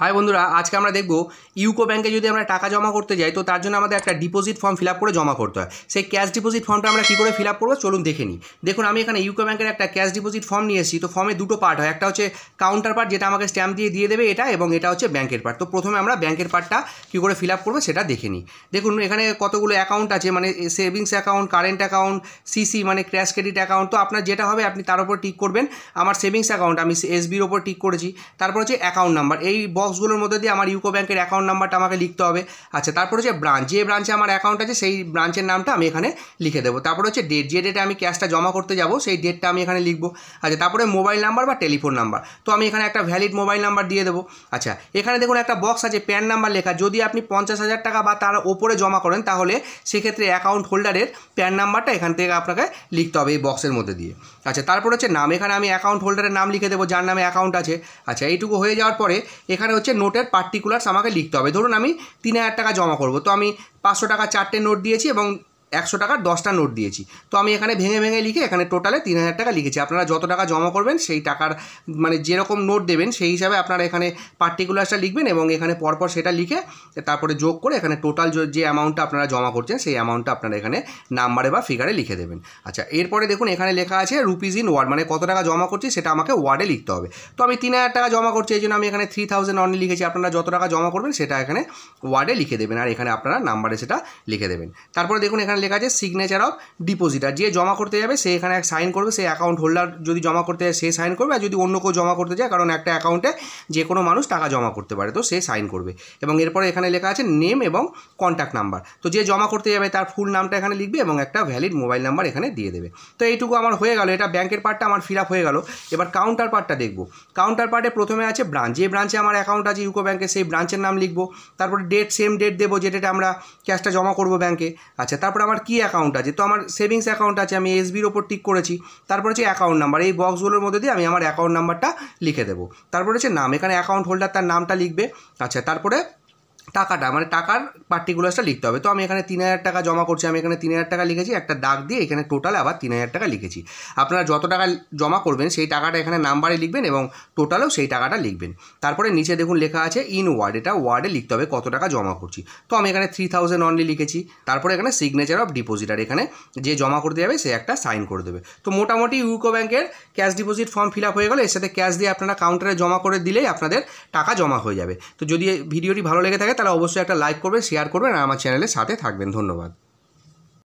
high বন্ধুরা আজকে আমরা দেখব ইউকো ব্যাংকে যদি আমরা টাকা জমা করতে যাই তো তার জন্য আমাদের একটা ডিপোজিট ফর্ম ফিল করে জমা করতে হয় সেই ক্যাশ ডিপোজিট ফর্মটা আমরা কী করে ফিল আপ করবো চলুন দেখে নিই দেখুন আমি এখানে ইউকো ব্যাংকের একটা ক্যাশ ডিপোজিট ফর্ম নিয়ে এসেছি তো ফর্মে দুটো পার্ট হয় একটা হচ্ছে কাউন্টার পার্ট যেটা আমাকে স্ট্যাম্প দিয়ে দিয়ে দেবে এটা এবং এটা হচ্ছে ব্যাংকের পার্ট তো প্রথমে আমরা ব্যাংকের পার্টটা কী করে ফিল আপ করবো সেটা দেখে নিই দেখুন এখানে কতগুলো অ্যাকাউন্ট আছে মানে savings account current account CC মানে ক্র্যাশ ক্রেডিট অ্যাকাউন্ট তো আপনার যেটা হবে আপনি তার উপর টিক করবেন আমার সেভিংস অ্যাকাউন্ট আমি এসবির ওপর টিক করেছি তারপর হচ্ছে অ্যাকাউন্ট নাম্বার এই বক্সগুলোর মধ্যে দিয়ে আমার ইউকো ব্যাঙ্কের অ্যাকাউন্ট নাম্বারটা আমাকে লিখতে হবে আচ্ছা তারপর হচ্ছে ব্রাঞ্চ যে ব্রাঞ্চে আমার অ্যাকাউন্ট আছে সেই ব্রাঞ্চের নামটা আমি এখানে লিখে দেবো তারপর হচ্ছে ডেট যে ডেটে আমি ক্যাশটা জমা করতে যাব সেই ডেটটা আমি এখানে লিখবো আচ্ছা তারপরে মোবাইল নাম্বার বা টেলিফোন নাম্বার তো আমি এখানে একটা ভ্যালিড মোবাইল নাম্বার দিয়ে দেবো আচ্ছা এখানে দেখুন একটা বক্স আছে প্যান নাম্বার লেখা যদি আপনি পঞ্চাশ হাজার টাকা বা তার ওপরে জমা করেন তাহলে সেক্ষেত্রে অ্যাকাউন্ট হোল্ডারের প্যান নাম্বারটা এখান থেকে আপনাকে লিখতে হবে এই বক্সের মধ্যে দিয়ে আচ্ছা তারপর হচ্ছে নাম এখানে আমি অ্যাকাউন্ট হোল্ডারের নাম লিখে দেবো যার নামে অ্যাকাউন্ট আছে আচ্ছা এইটুকু হয়ে যাওয়ার পরে এখানে হচ্ছে নোটের পার্টিকুলারস আমাকে লিখতে হবে ধরুন আমি তিন হাজার টাকা জমা করব তো আমি পাঁচশো টাকা চারটে নোট দিয়েছি এবং একশো টাকার দশটা নোট দিয়েছি তো আমি এখানে ভেঙে ভেঙে লিখে এখানে টোটালে তিন হাজার টাকা লিখেছি আপনারা যত টাকা জমা করবেন সেই টাকার মানে যেরকম নোট দেবেন সেই হিসাবে আপনারা এখানে পার্টিকুলার্সটা লিখবেন এবং এখানে পরপর সেটা লিখে তারপরে যোগ করে এখানে টোটাল যে অ্যামাউন্টটা আপনারা জমা করছেন সেই অ্যামাউন্টটা আপনারা এখানে নাম্বারে বা ফিগারে লিখে দেবেন আচ্ছা এরপরে দেখুন এখানে লেখা আছে রুপিজ ইন ওয়ার্ড মানে কত টাকা জমা করছি সেটা আমাকে ওয়ার্ডে লিখতে হবে তো আমি তিন হাজার টাকা জমা করছি এই জন্য আমি এখানে থ্রি থাউজেন্ড অনলি লিখেছি আপনারা যত টাকা জমা করবেন সেটা এখানে ওয়ার্ডে লিখে দেবেন আর এখানে আপনারা নাম্বারে সেটা লিখে দেবেন তারপরে দেখুন এখানে লেখা আছে সিগনেচার অফ ডিপোজিটার যে জমা করতে যাবে সে এখানে এক সাইন করবে সে অ্যাকাউন্ট হোল্ডার যদি জমা করতে যায় সে সাইন করবে আর যদি অন্য কেউ জমা করতে যায় কারণ একটা অ্যাকাউন্টে যে কোনো মানুষ টাকা জমা করতে পারে তো সে সাইন করবে এবং এরপরে এখানে লেখা আছে নেম এবং কন্ট্যাক্ট নাম্বার তো যে জমা করতে যাবে তার ফুল নামটা এখানে লিখবে এবং একটা ভ্যালিড মোবাইল নাম্বার এখানে দিয়ে দেবে তো এইটুকু আমার হয়ে গেল এটা ব্যাংকের পার্টটা আমার ফিল আপ হয়ে গেল এবার কাউন্টার পার্টটা দেখব কাউন্টার পার্টে প্রথমে আছে ব্রাঞ্চ যে ব্রাঞ্চে আমার অ্যাকাউন্ট আছে ইউকো ব্যাংকে সেই ব্রাঞ্চের নাম লিখবো তারপরে ডেট সেম ডেট দেবো ডেটে আমরা ক্যাশটা জমা করবো ব্যাংকে আচ্ছা তারপরে আমার আমার কি অ্যাকাউন্ট আছে তো আমার সেভিংস অ্যাকাউন্ট আছে আমি এসবির ওপর টিক করেছি তারপর হচ্ছে অ্যাকাউন্ট নাম্বার এই বক্সগুলোর মধ্যে দিয়ে আমি আমার অ্যাকাউন্ট নাম্বারটা লিখে দেবো তারপর হচ্ছে নাম এখানে অ্যাকাউন্ট হোল্ডার তার নামটা লিখবে আচ্ছা তারপরে টাকাটা মানে টাকার পার্টিকুলার্সটা লিখতে হবে তো আমি এখানে তিন হাজার টাকা জমা করছি আমি এখানে তিন হাজার টাকা লিখেছি একটা দাগ দিয়ে এখানে টোটাল আবার তিন হাজার টাকা লিখেছি আপনারা যত টাকা জমা করবেন সেই টাকাটা এখানে নাম্বারে লিখবেন এবং টোটালেও সেই টাকাটা লিখবেন তারপরে নিচে দেখুন লেখা আছে ইন ওয়ার্ড এটা ওয়ার্ডে লিখতে হবে কত টাকা জমা করছি তো আমি এখানে থ্রি থাউজেন্ড অনলি লিখেছি তারপরে এখানে সিগনেচার অফ ডিপোজিটার এখানে যে জমা করতে যাবে সে একটা সাইন করে দেবে তো মোটামুটি ইউকো ব্যাঙ্কের cash deposit form fill up হয়ে গেলে এর সাথে ক্যাশ দিয়ে আপনারা কাউন্টারে জমা করে দিলেই আপনাদের টাকা জমা হয়ে যাবে তো যদি ভিডিওটি ভালো লেগে থাকে তারা অবশ্যই একটা লাইক করবেন শেয়ার করবেন আর আমার চ্যানেলের সাথে থাকবেন ধন্যবাদ